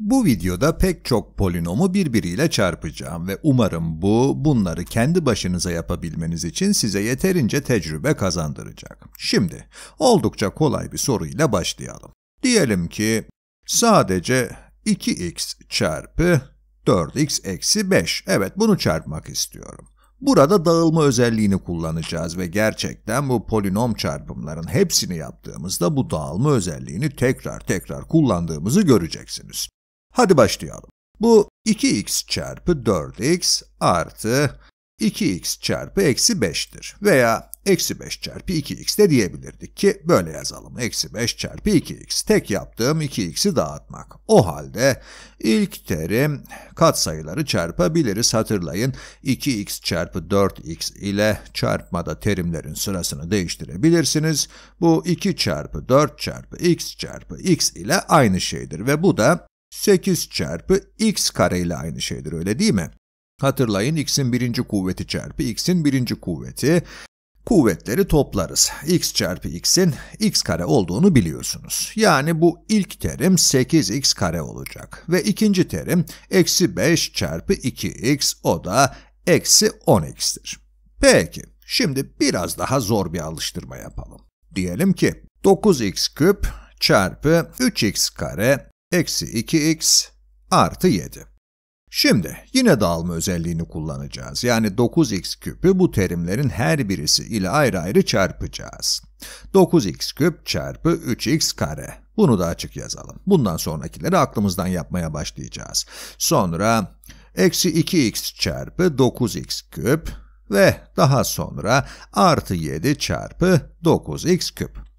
Bu videoda pek çok polinomu birbiriyle çarpacağım ve umarım bu, bunları kendi başınıza yapabilmeniz için size yeterince tecrübe kazandıracak. Şimdi, oldukça kolay bir soruyla başlayalım. Diyelim ki, sadece 2x çarpı 4x eksi 5, evet bunu çarpmak istiyorum. Burada dağılma özelliğini kullanacağız ve gerçekten bu polinom çarpımların hepsini yaptığımızda bu dağılma özelliğini tekrar tekrar kullandığımızı göreceksiniz. Hadi başlayalım. Bu 2x çarpı 4x artı 2x çarpı eksi 5'tir veya eksi 5 çarpı 2x de diyebilirdik ki böyle yazalım. Eksi 5 çarpı 2x. Tek yaptığım 2x'i dağıtmak. O halde ilk terim katsayıları çarpabiliriz. Hatırlayın 2x çarpı 4x ile çarpmada terimlerin sırasını değiştirebilirsiniz. Bu 2 çarpı 4 çarpı x çarpı x ile aynı şeydir ve bu da 8 çarpı x kare ile aynı şeydir öyle değil mi? Hatırlayın x'in birinci kuvveti çarpı x'in birinci kuvveti. Kuvvetleri toplarız. x çarpı x'in x kare olduğunu biliyorsunuz. Yani bu ilk terim 8x kare olacak. Ve ikinci terim eksi 5 çarpı 2x o da eksi 10x'tir. Peki, şimdi biraz daha zor bir alıştırma yapalım. Diyelim ki 9x küp çarpı 3x kare eksi 2x artı 7. Şimdi yine dağılma özelliğini kullanacağız. Yani 9x küpü bu terimlerin her birisi ile ayrı ayrı çarpacağız. 9x küp çarpı 3x kare. Bunu da açık yazalım. Bundan sonrakileri aklımızdan yapmaya başlayacağız. Sonra eksi 2x çarpı 9x küp ve daha sonra artı 7 çarpı 9x küp.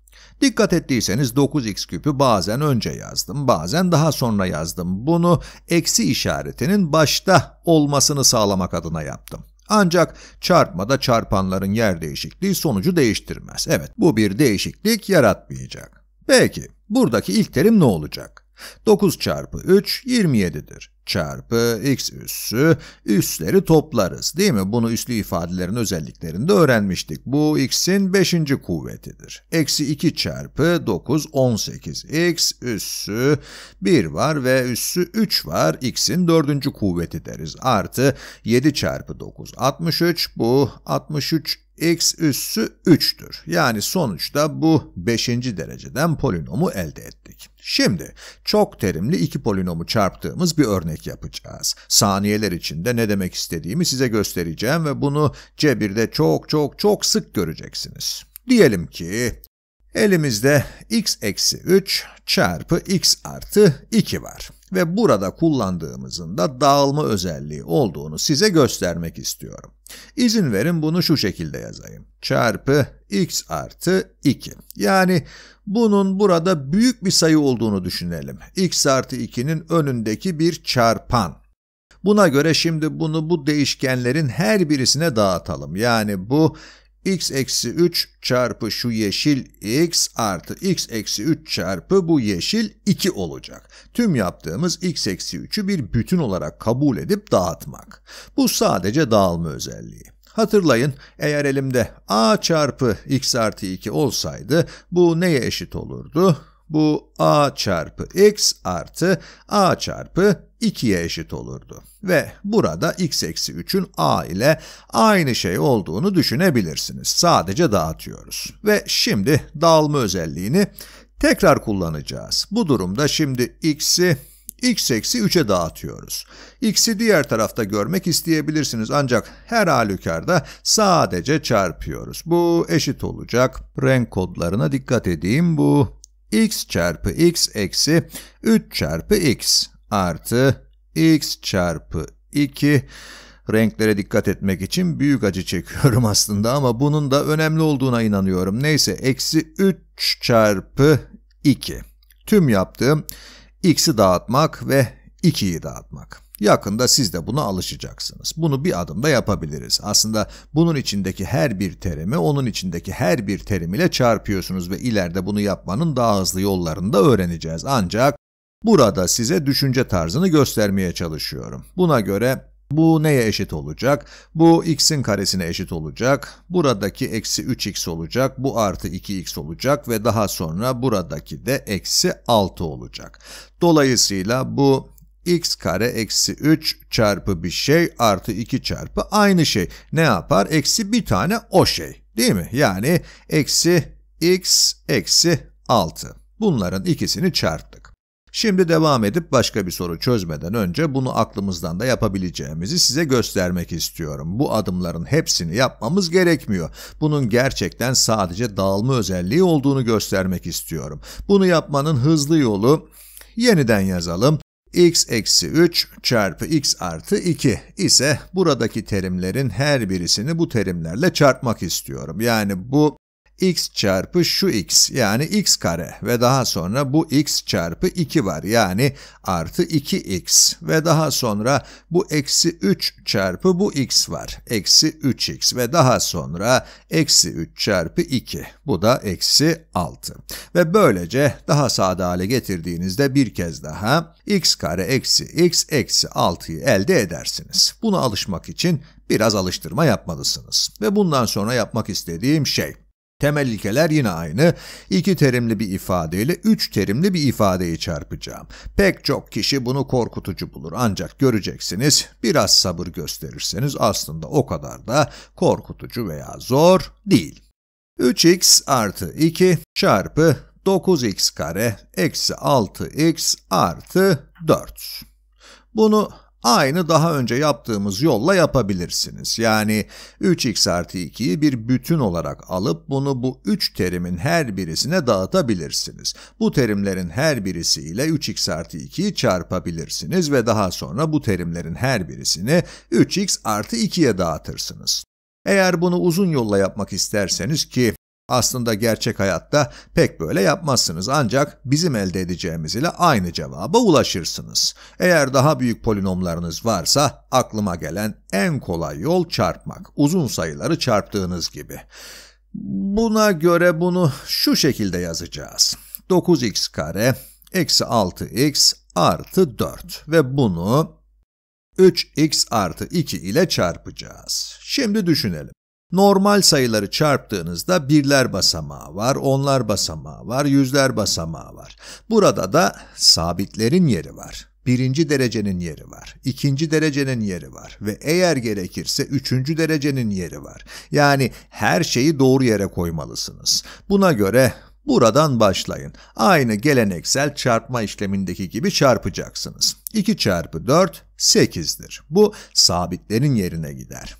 Dikkat ettiyseniz 9x küpü bazen önce yazdım, bazen daha sonra yazdım. Bunu eksi işaretinin başta olmasını sağlamak adına yaptım. Ancak çarpmada çarpanların yer değişikliği sonucu değiştirmez. Evet, bu bir değişiklik yaratmayacak. Peki, buradaki ilk terim ne olacak? 9 çarpı 3 27'dir. Çarpı x üssü, üsleri toplarız değil mi? Bunu üslü ifadelerin özelliklerinde öğrenmiştik. Bu x'in 5. kuvvetidir. Eksi 2 çarpı 9 18 x üssü 1 var ve üssü 3 var. x'in 4. kuvveti deriz. Artı 7 çarpı 9 63 bu 63 x üssü 3'tür. Yani sonuçta bu 5. dereceden polinomu elde ettik. Şimdi çok terimli iki polinomu çarptığımız bir örnek yapacağız. Saniyeler içinde ne demek istediğimi size göstereceğim ve bunu cebirde çok çok çok sık göreceksiniz. Diyelim ki elimizde x eksi 3 çarpı x artı 2 var ve burada kullandığımızın da dağılma özelliği olduğunu size göstermek istiyorum. İzin verin bunu şu şekilde yazayım. Çarpı x artı 2. Yani bunun burada büyük bir sayı olduğunu düşünelim. x artı 2'nin önündeki bir çarpan. Buna göre şimdi bunu bu değişkenlerin her birisine dağıtalım. Yani bu x eksi 3 çarpı şu yeşil x artı x eksi 3 çarpı bu yeşil 2 olacak. Tüm yaptığımız x eksi 3'ü bir bütün olarak kabul edip dağıtmak. Bu sadece dağılma özelliği. Hatırlayın eğer elimde a çarpı x artı 2 olsaydı bu neye eşit olurdu? Bu a çarpı x artı a çarpı 2'ye eşit olurdu. Ve burada x eksi 3'ün a ile aynı şey olduğunu düşünebilirsiniz. Sadece dağıtıyoruz. Ve şimdi dağılma özelliğini tekrar kullanacağız. Bu durumda şimdi x'i x eksi 3'e dağıtıyoruz. x'i diğer tarafta görmek isteyebilirsiniz ancak her halükarda sadece çarpıyoruz. Bu eşit olacak. Renk kodlarına dikkat edeyim. Bu x çarpı x eksi 3 çarpı x artı x çarpı 2 renklere dikkat etmek için büyük acı çekiyorum aslında ama bunun da önemli olduğuna inanıyorum. Neyse eksi 3 çarpı 2. Tüm yaptığım x'i dağıtmak ve 2'yi dağıtmak. Yakında siz de buna alışacaksınız. Bunu bir adımda yapabiliriz. Aslında bunun içindeki her bir terimi onun içindeki her bir terim ile çarpıyorsunuz ve ileride bunu yapmanın daha hızlı yollarını da öğreneceğiz. Ancak burada size düşünce tarzını göstermeye çalışıyorum. Buna göre bu neye eşit olacak? Bu x'in karesine eşit olacak. Buradaki eksi 3x olacak. Bu artı 2x olacak ve daha sonra buradaki de eksi 6 olacak. Dolayısıyla bu x kare eksi 3 çarpı bir şey artı 2 çarpı aynı şey. Ne yapar? Eksi bir tane o şey değil mi? Yani eksi x eksi 6. Bunların ikisini çarptık. Şimdi devam edip başka bir soru çözmeden önce bunu aklımızdan da yapabileceğimizi size göstermek istiyorum. Bu adımların hepsini yapmamız gerekmiyor. Bunun gerçekten sadece dağılma özelliği olduğunu göstermek istiyorum. Bunu yapmanın hızlı yolu yeniden yazalım x eksi 3 çarpı x artı 2 ise buradaki terimlerin her birisini bu terimlerle çarpmak istiyorum. Yani bu x çarpı şu x yani x kare ve daha sonra bu x çarpı 2 var yani artı 2x ve daha sonra bu eksi 3 çarpı bu x var eksi 3x ve daha sonra eksi 3 çarpı 2 bu da eksi 6 ve böylece daha sade hale getirdiğinizde bir kez daha x kare eksi x eksi 6'yı elde edersiniz. Buna alışmak için biraz alıştırma yapmalısınız ve bundan sonra yapmak istediğim şey Temel ilkeler yine aynı. İki terimli bir ifadeyle üç terimli bir ifadeyi çarpacağım. Pek çok kişi bunu korkutucu bulur ancak göreceksiniz biraz sabır gösterirseniz aslında o kadar da korkutucu veya zor değil. 3x artı 2 çarpı 9x kare eksi 6x artı 4. Bunu Aynı daha önce yaptığımız yolla yapabilirsiniz. Yani 3x artı 2'yi bir bütün olarak alıp bunu bu 3 terimin her birisine dağıtabilirsiniz. Bu terimlerin her birisiyle 3x artı 2'yi çarpabilirsiniz ve daha sonra bu terimlerin her birisini 3x artı 2'ye dağıtırsınız. Eğer bunu uzun yolla yapmak isterseniz ki aslında gerçek hayatta pek böyle yapmazsınız ancak bizim elde edeceğimiz ile aynı cevaba ulaşırsınız. Eğer daha büyük polinomlarınız varsa aklıma gelen en kolay yol çarpmak, uzun sayıları çarptığınız gibi. Buna göre bunu şu şekilde yazacağız. 9x kare eksi 6x artı 4 ve bunu 3x artı 2 ile çarpacağız. Şimdi düşünelim. Normal sayıları çarptığınızda birler basamağı var, onlar basamağı var, yüzler basamağı var. Burada da sabitlerin yeri var. Birinci derecenin yeri var, ikinci derecenin yeri var ve eğer gerekirse üçüncü derecenin yeri var. Yani her şeyi doğru yere koymalısınız. Buna göre Buradan başlayın. Aynı geleneksel çarpma işlemindeki gibi çarpacaksınız. 2 çarpı 4, 8'dir. Bu sabitlerin yerine gider.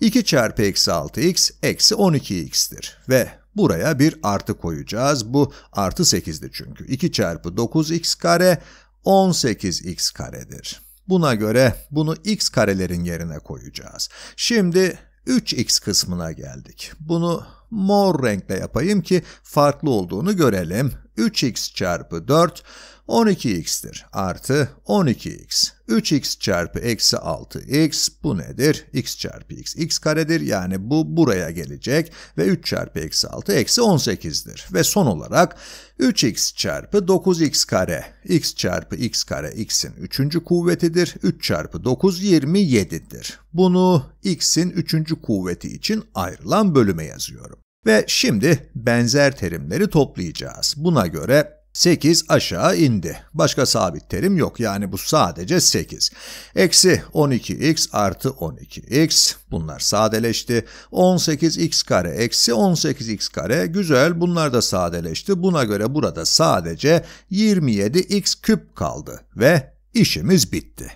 2 çarpı eksi 6x eksi 12x'tir ve buraya bir artı koyacağız. Bu artı 8'di çünkü. 2 çarpı 9x kare 18x karedir. Buna göre bunu x karelerin yerine koyacağız. Şimdi 3x kısmına geldik. Bunu mor renkle yapayım ki farklı olduğunu görelim. 3x çarpı 4 12x'tir artı 12x. 3x çarpı eksi 6x bu nedir? x çarpı x x karedir yani bu buraya gelecek ve 3 çarpı eksi 6 eksi 18'dir. Ve son olarak 3x çarpı 9x kare x çarpı x kare x'in 3. kuvvetidir. 3 çarpı 9 27'dir. Bunu x'in 3. kuvveti için ayrılan bölüme yazıyorum. Ve şimdi benzer terimleri toplayacağız. Buna göre 8 aşağı indi. Başka sabit terim yok yani bu sadece 8. Eksi 12x artı 12x bunlar sadeleşti. 18x kare eksi 18x kare güzel bunlar da sadeleşti. Buna göre burada sadece 27x küp kaldı ve işimiz bitti.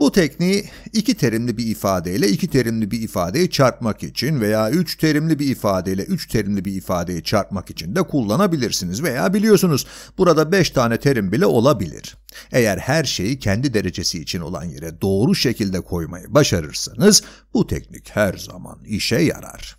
Bu tekniği iki terimli bir ifadeyle iki terimli bir ifadeyi çarpmak için veya üç terimli bir ifadeyle üç terimli bir ifadeyi çarpmak için de kullanabilirsiniz veya biliyorsunuz burada beş tane terim bile olabilir. Eğer her şeyi kendi derecesi için olan yere doğru şekilde koymayı başarırsanız bu teknik her zaman işe yarar.